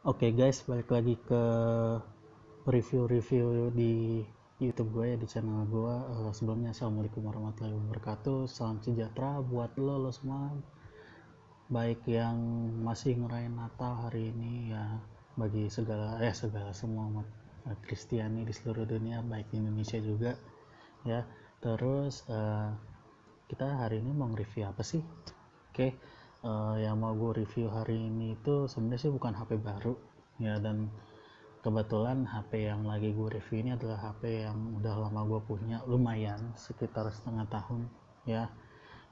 Oke okay guys, balik lagi ke review-review di YouTube gue ya di channel gue. Uh, sebelumnya assalamualaikum warahmatullahi wabarakatuh. Salam sejahtera buat lo lo semua. Baik yang masih ngerayain Natal hari ini ya bagi segala eh segala semua umat eh, Kristiani di seluruh dunia baik di Indonesia juga ya. Terus uh, kita hari ini mau review apa sih? Oke. Okay uh, yang mau gue review hari ini itu sebenarnya sih bukan HP baru ya dan kebetulan HP yang lagi gue review ini adalah HP yang udah lama gue punya lumayan sekitar setengah tahun ya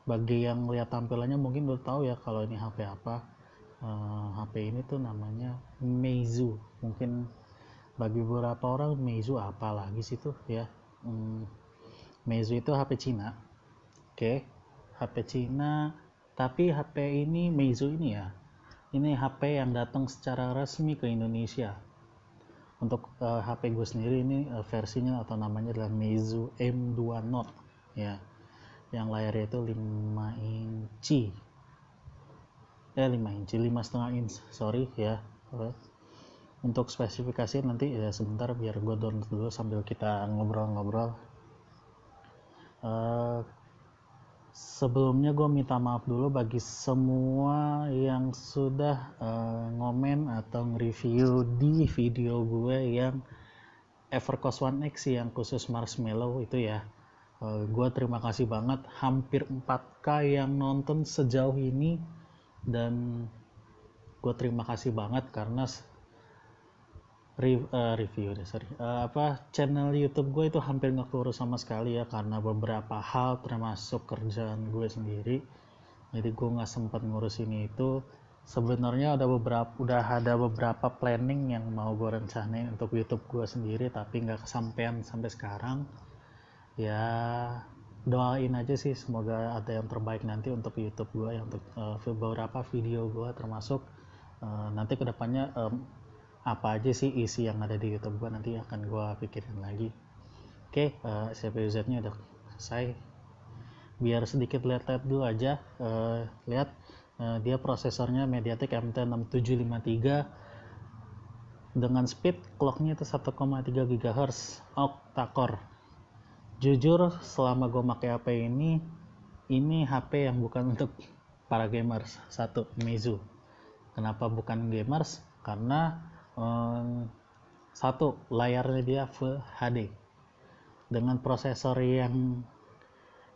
bagi yang lihat tampilannya mungkin udah tahu ya kalau ini HP apa uh, eh, HP ini tuh namanya Meizu mungkin bagi beberapa orang Meizu apa lagi sih tuh ya hmm, Meizu itu HP Cina oke okay. HP Cina tapi HP ini Meizu ini ya ini HP yang datang secara resmi ke Indonesia untuk uh, eh, HP gue sendiri ini uh, versinya atau namanya adalah Meizu M2 Note ya yang layarnya itu 5 inci eh 5 inci 5 setengah inch sorry ya untuk spesifikasi nanti ya sebentar biar gue download dulu sambil kita ngobrol-ngobrol uh, sebelumnya gue minta maaf dulu bagi semua yang sudah uh, ngomen atau nge-review di video gue yang Evercost One X yang khusus Marshmallow itu ya uh, eh, gue terima kasih banget hampir 4K yang nonton sejauh ini dan gue terima kasih banget karena re, uh, review deh, sorry. Uh, apa channel YouTube gue itu hampir nggak kurus sama sekali ya karena beberapa hal termasuk kerjaan gue sendiri. Jadi gue nggak sempat ngurus ini itu. Sebenarnya ada beberapa udah ada beberapa planning yang mau gue rencanain untuk YouTube gue sendiri tapi nggak kesampaian sampai sekarang. Ya doain aja sih semoga ada yang terbaik nanti untuk YouTube gue yang untuk uh, beberapa video gue termasuk uh, nanti kedepannya um, apa aja sih isi yang ada di YouTube gue nanti akan gue pikirin lagi. Oke, okay, eh, uh, CPUZ-nya udah selesai. Biar sedikit lihat-lihat dulu aja, uh, lihat uh, dia prosesornya MediaTek MT6753 dengan speed clocknya itu 1,3 GHz octa-core. Jujur, selama gue pakai HP ini, ini HP yang bukan untuk para gamers. Satu, Meizu. Kenapa bukan gamers? Karena um, satu layarnya dia Full HD dengan prosesor yang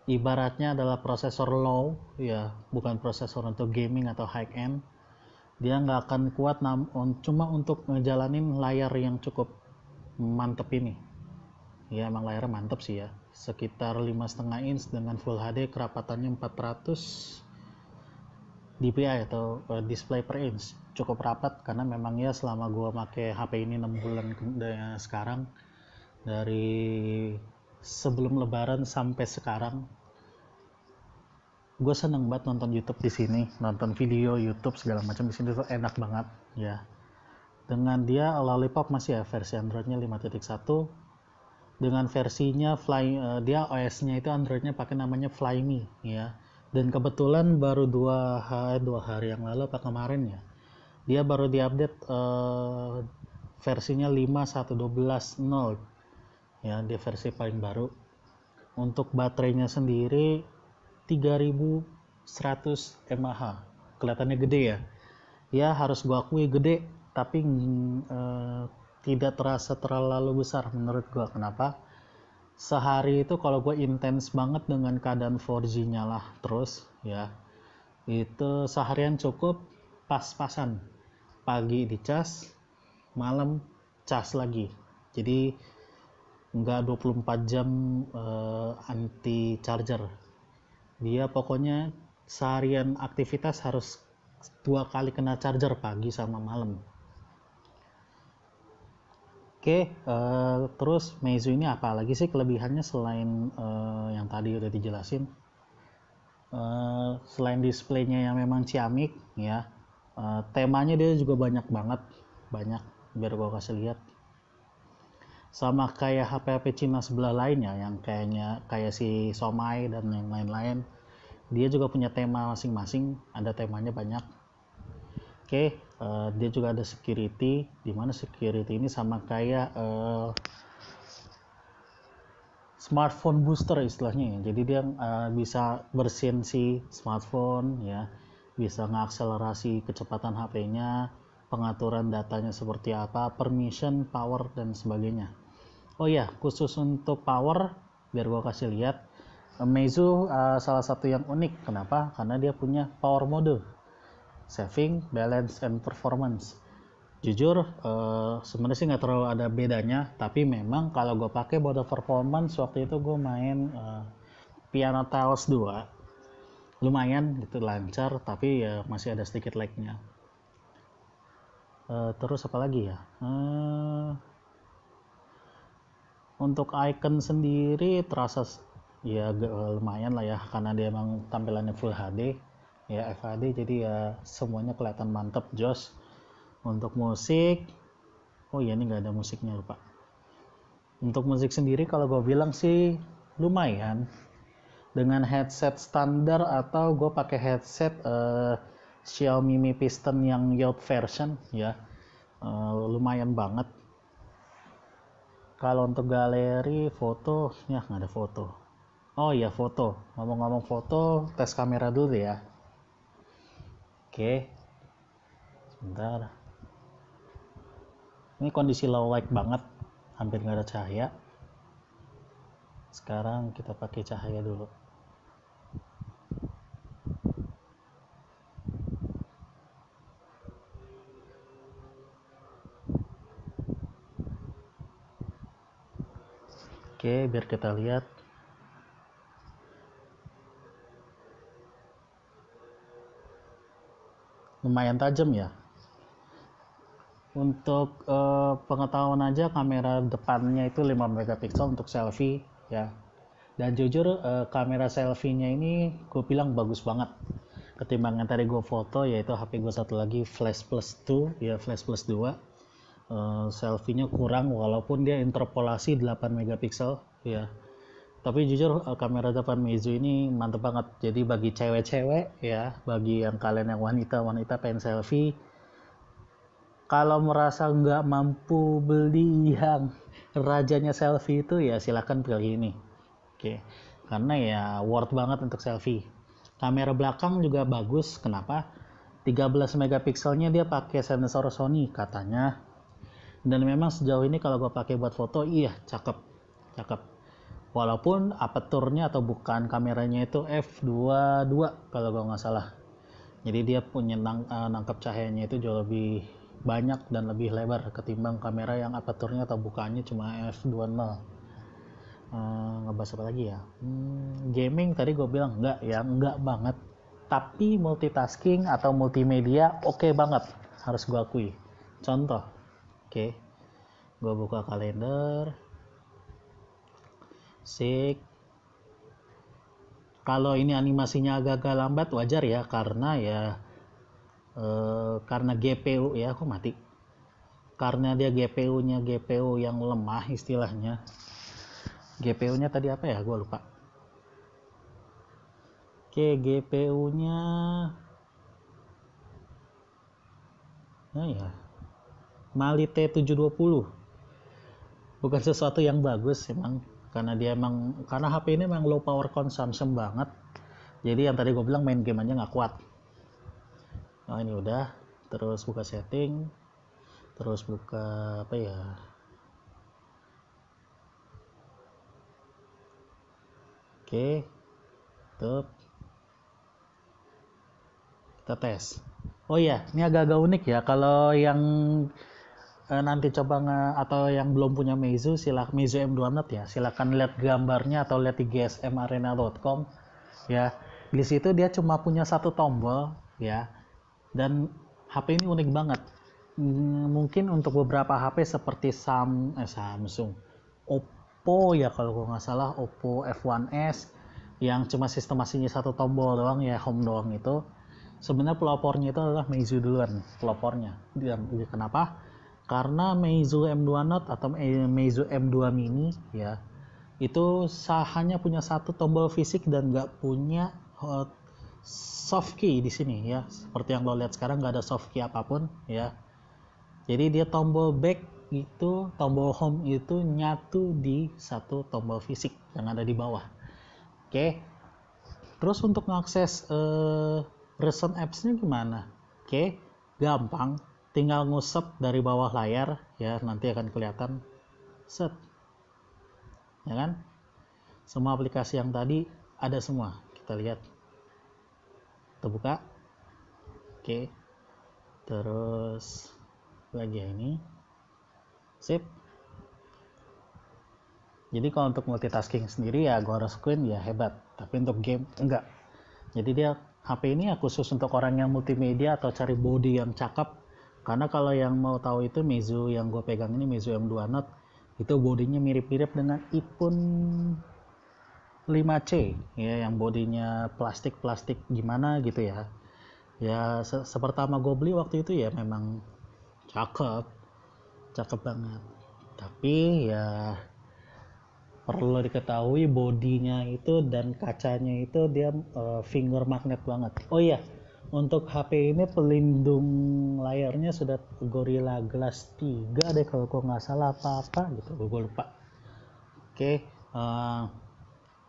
ibaratnya adalah prosesor low ya bukan prosesor untuk gaming atau high end dia nggak akan kuat namun cuma untuk ngejalanin layar yang cukup mantep ini ya emang layarnya mantep sih ya sekitar lima setengah inch dengan full HD kerapatannya 400 DPI atau eh, display per inch cukup rapat karena memang ya selama gua pakai HP ini 6 bulan sekarang dari sebelum lebaran sampai sekarang gue seneng banget nonton YouTube di sini nonton video YouTube segala macam di sini tuh enak banget ya dengan dia Lollipop masih ya versi Androidnya 5.1 dengan versinya Fly uh, dia OS-nya itu Androidnya pakai namanya Flyme ya dan kebetulan baru dua hari eh, dua hari yang lalu apa kemarin ya dia baru diupdate uh, versinya 5.1.12.0 ya di versi paling baru untuk baterainya sendiri 3100 mAh kelihatannya gede ya ya harus gua akui gede tapi uh, tidak terasa terlalu besar menurut gua kenapa sehari itu kalau gue intens banget dengan keadaan 4G nyala terus ya itu seharian cukup pas-pasan pagi dicas malam cas lagi jadi nggak 24 jam uh, anti charger dia pokoknya seharian aktivitas harus dua kali kena charger pagi sama malam Oke, uh, terus Meizu ini apa lagi sih kelebihannya selain uh, yang tadi udah dijelasin? Uh, selain displaynya yang memang ciamik, ya, uh, temanya dia juga banyak banget, banyak. Biar gue kasih lihat. Sama kayak HP-HP Cina sebelah lainnya, yang kayaknya kayak si Somai dan yang lain-lain, dia juga punya tema masing-masing. Ada temanya banyak. Oke, uh, dia juga ada security di mana security ini sama kayak uh, smartphone booster istilahnya ya. jadi dia uh, bisa bersin si smartphone ya bisa mengakselerasi kecepatan HP-nya pengaturan datanya seperti apa permission power dan sebagainya oh ya khusus untuk power biar gua kasih lihat Meizu uh, salah satu yang unik kenapa karena dia punya power mode saving, balance, and performance. Jujur, uh, sebenarnya sih nggak terlalu ada bedanya, tapi memang kalau gue pakai mode performance waktu itu gue main uh, Piano tiles 2, lumayan gitu lancar, tapi ya masih ada sedikit lagnya. Uh, terus apa lagi ya? Uh, untuk icon sendiri terasa ya lumayan lah ya karena dia emang tampilannya full HD ya FAD jadi ya semuanya kelihatan mantap jos untuk musik oh iya ini nggak ada musiknya lupa untuk musik sendiri kalau gue bilang sih lumayan dengan headset standar atau gue pakai headset uh, Xiaomi Mi Piston yang Yacht version ya uh, lumayan banget kalau untuk galeri foto ya nggak ada foto oh iya foto ngomong-ngomong foto tes kamera dulu ya Oke. Sebentar. Ini kondisi low light banget, hampir nggak ada cahaya. Sekarang kita pakai cahaya dulu. Oke, biar kita lihat lumayan tajam ya untuk uh, pengetahuan aja kamera depannya itu 5 megapiksel untuk selfie ya dan jujur uh, kamera selfie-nya ini gue bilang bagus banget ketimbang yang tadi gue foto yaitu HP gue satu lagi flash plus 2 ya flash plus 2 uh, eh, selfie-nya kurang walaupun dia interpolasi 8 megapiksel ya tapi jujur eh, kamera depan Meizu ini mantep banget jadi bagi cewek-cewek ya bagi yang kalian yang wanita-wanita pengen selfie kalau merasa nggak mampu beli yang rajanya selfie itu ya silahkan pilih ini oke karena ya worth banget untuk selfie kamera belakang juga bagus kenapa 13 megapikselnya dia pakai sensor Sony katanya dan memang sejauh ini kalau gue pakai buat foto iya cakep cakep walaupun aperturnya atau bukan kameranya itu f22 kalau gak nggak salah jadi dia punya nang, uh, eh, nangkap cahayanya itu jauh lebih banyak dan lebih lebar ketimbang kamera yang aperturnya atau bukaannya cuma f20 uh, eh, ngebahas apa lagi ya hmm, gaming tadi gue bilang nggak ya nggak banget tapi multitasking atau multimedia oke okay banget harus gue akui contoh oke okay. gue buka kalender Sik. Kalau ini animasinya agak-agak lambat wajar ya karena ya e, karena GPU ya aku mati. Karena dia GPU-nya GPU yang lemah istilahnya. GPU-nya tadi apa ya? Gua lupa. Oke, GPU-nya Nah oh ya. Mali T720. Bukan sesuatu yang bagus emang karena dia emang karena HP ini emang low power consumption banget jadi yang tadi gue bilang main game aja nggak kuat nah ini udah terus buka setting terus buka apa ya oke tutup kita tes oh iya ini agak-agak unik ya kalau yang Eh, nanti coba nge, atau yang belum punya Meizu silahkan Meizu M2 ya silahkan lihat gambarnya atau lihat di gsmarena.com ya di situ dia cuma punya satu tombol ya dan HP ini unik banget hmm, mungkin untuk beberapa HP seperti Sam, eh, Samsung Oppo ya kalau gue nggak salah Oppo F1s yang cuma sistemasinya satu tombol doang ya home doang itu sebenarnya pelopornya itu adalah Meizu duluan pelopornya dia kenapa karena Meizu M2 Note atau eh, Meizu M2 Mini ya itu hanya punya satu tombol fisik dan nggak punya eh, soft key di sini ya seperti yang lo lihat sekarang nggak ada soft key apapun ya jadi dia tombol back itu tombol home itu nyatu di satu tombol fisik yang ada di bawah oke terus untuk mengakses uh, recent apps-nya gimana oke gampang tinggal ngusap dari bawah layar ya nanti akan kelihatan set ya kan semua aplikasi yang tadi ada semua kita lihat terbuka oke terus lagi yang ini sip jadi kalau untuk multitasking sendiri ya harus Screen ya hebat tapi untuk game enggak jadi dia HP ini ya khusus untuk orang yang multimedia atau cari body yang cakep karena kalau yang mau tahu itu Meizu yang gue pegang ini Meizu M2 Note itu bodinya mirip-mirip dengan Iphone 5C ya yang bodinya plastik-plastik gimana gitu ya ya se sepertama gue beli waktu itu ya memang cakep cakep banget tapi ya perlu diketahui bodinya itu dan kacanya itu dia uh, finger magnet banget oh iya untuk HP ini pelindung layarnya sudah Gorilla Glass 3 deh kalau kok nggak salah apa-apa gitu oh, gue lupa oke okay. uh, eh,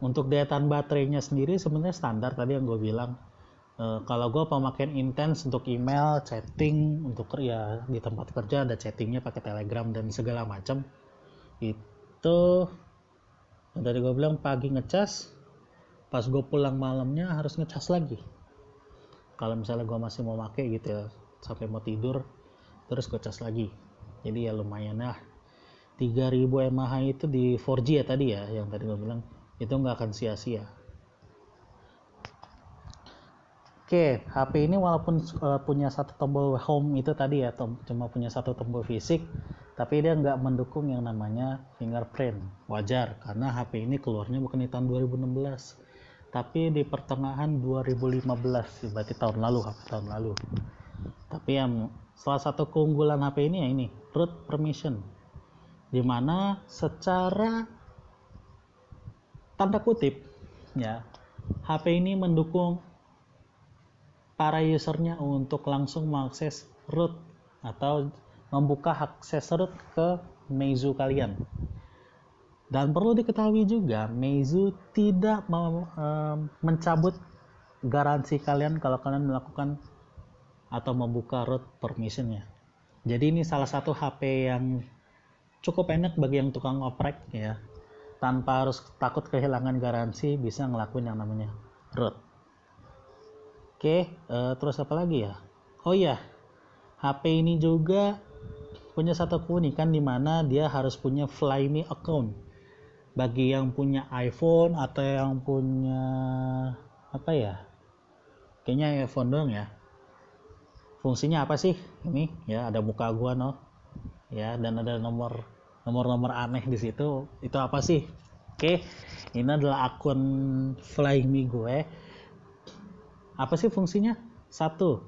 untuk daya tahan baterainya sendiri sebenarnya standar tadi yang gue bilang Uh, kalau gue pemakaian intens untuk email, chatting, untuk ya di tempat kerja ada chattingnya pakai telegram dan segala macam itu dari gue bilang pagi ngecas pas gue pulang malamnya harus ngecas lagi kalau misalnya gue masih mau pakai gitu ya sampai mau tidur terus gue cas lagi jadi ya lumayan lah 3000 mAh itu di 4G ya tadi ya yang tadi gue bilang itu nggak akan sia-sia Oke, HP ini walaupun uh, punya satu tombol home itu tadi ya, cuma punya satu tombol fisik, tapi dia nggak mendukung yang namanya fingerprint. Wajar, karena HP ini keluarnya bukan di tahun 2016, tapi di pertengahan 2015 berarti tahun lalu HP tahun lalu tapi yang salah satu keunggulan HP ini ya ini root permission dimana secara tanda kutip ya HP ini mendukung para usernya untuk langsung mengakses root atau membuka akses root ke Meizu kalian dan perlu diketahui juga, Meizu tidak mau, e, mencabut garansi kalian kalau kalian melakukan atau membuka root permissionnya. Jadi ini salah satu HP yang cukup enak bagi yang tukang oprek ya. Tanpa harus takut kehilangan garansi bisa ngelakuin yang namanya root. Oke, e, terus apa lagi ya? Oh iya, HP ini juga punya satu keunikan di mana dia harus punya Flyme account bagi yang punya iPhone atau yang punya apa ya kayaknya iPhone dong ya fungsinya apa sih ini ya ada muka gua no ya dan ada nomor nomor nomor aneh di situ itu apa sih oke ini adalah akun Flyme Me gue apa sih fungsinya satu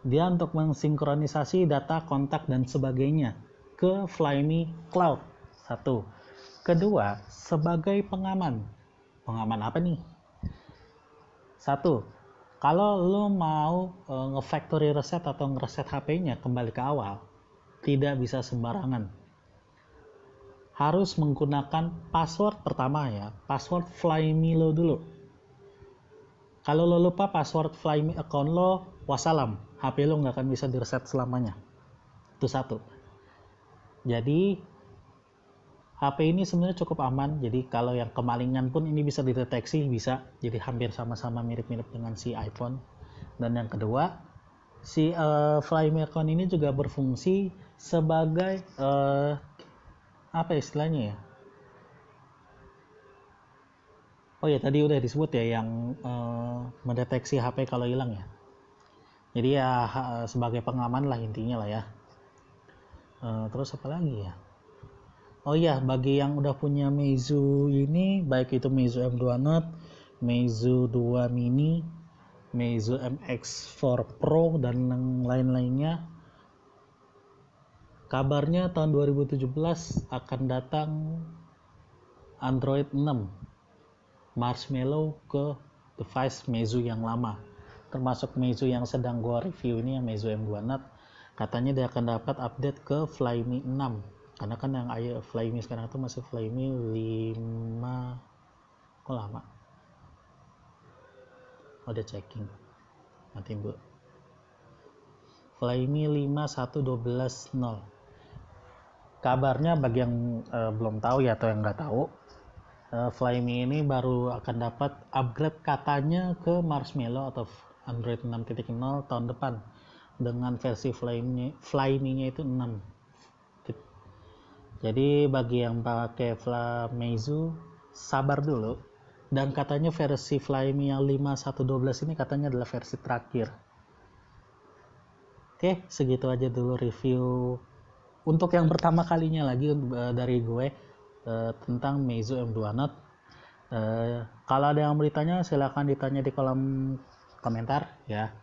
dia untuk mensinkronisasi data kontak dan sebagainya ke Flyme Cloud satu Kedua, sebagai pengaman. Pengaman apa nih? Satu, kalau lo mau e, nge-factory reset atau ngereset HP-nya kembali ke awal, tidak bisa sembarangan. Harus menggunakan password pertama ya, password Flyme lo dulu. Kalau lo lupa password Flyme account lo, wassalam, HP lo nggak akan bisa direset selamanya. Itu satu. Jadi HP ini sebenarnya cukup aman, jadi kalau yang kemalingan pun ini bisa dideteksi, bisa jadi hampir sama-sama mirip-mirip dengan si iPhone. Dan yang kedua, si uh, eh, Flymercon ini juga berfungsi sebagai uh, apa istilahnya ya? Oh ya tadi udah disebut ya yang uh, mendeteksi HP kalau hilang ya. Jadi ya sebagai pengaman lah intinya lah ya. Uh, terus apa lagi ya? Oh iya, bagi yang udah punya Meizu ini, baik itu Meizu M2 Note, Meizu 2 Mini, Meizu MX4 Pro, dan yang lain-lainnya, kabarnya tahun 2017 akan datang Android 6 Marshmallow ke device Meizu yang lama, termasuk Meizu yang sedang gua review ini, yang Meizu M2 Note, katanya dia akan dapat update ke Flyme 6 karena kan yang fly Flyme sekarang itu masih Flyme 5 kok lama ada oh, checking nanti bu Flyme 51120 kabarnya bagi yang e, belum tahu ya atau yang nggak tahu e, Flyme ini baru akan dapat upgrade katanya ke Marshmallow atau Android 6.0 tahun depan dengan versi Flyme-nya Flyme-nya itu 6 jadi bagi yang pakai Flameizu sabar dulu dan katanya versi Flyme yang 5112 ini katanya adalah versi terakhir. Oke, segitu aja dulu review untuk yang pertama kalinya lagi eh, dari gue eh, tentang Meizu M2 Note. Eh, kalau ada yang beritanya silahkan ditanya di kolom komentar ya.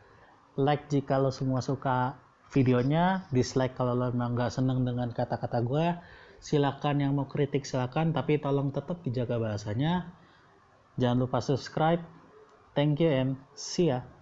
Like jika lo semua suka videonya, dislike kalau lo memang gak seneng dengan kata-kata gue silakan yang mau kritik silakan tapi tolong tetap dijaga bahasanya jangan lupa subscribe thank you and see ya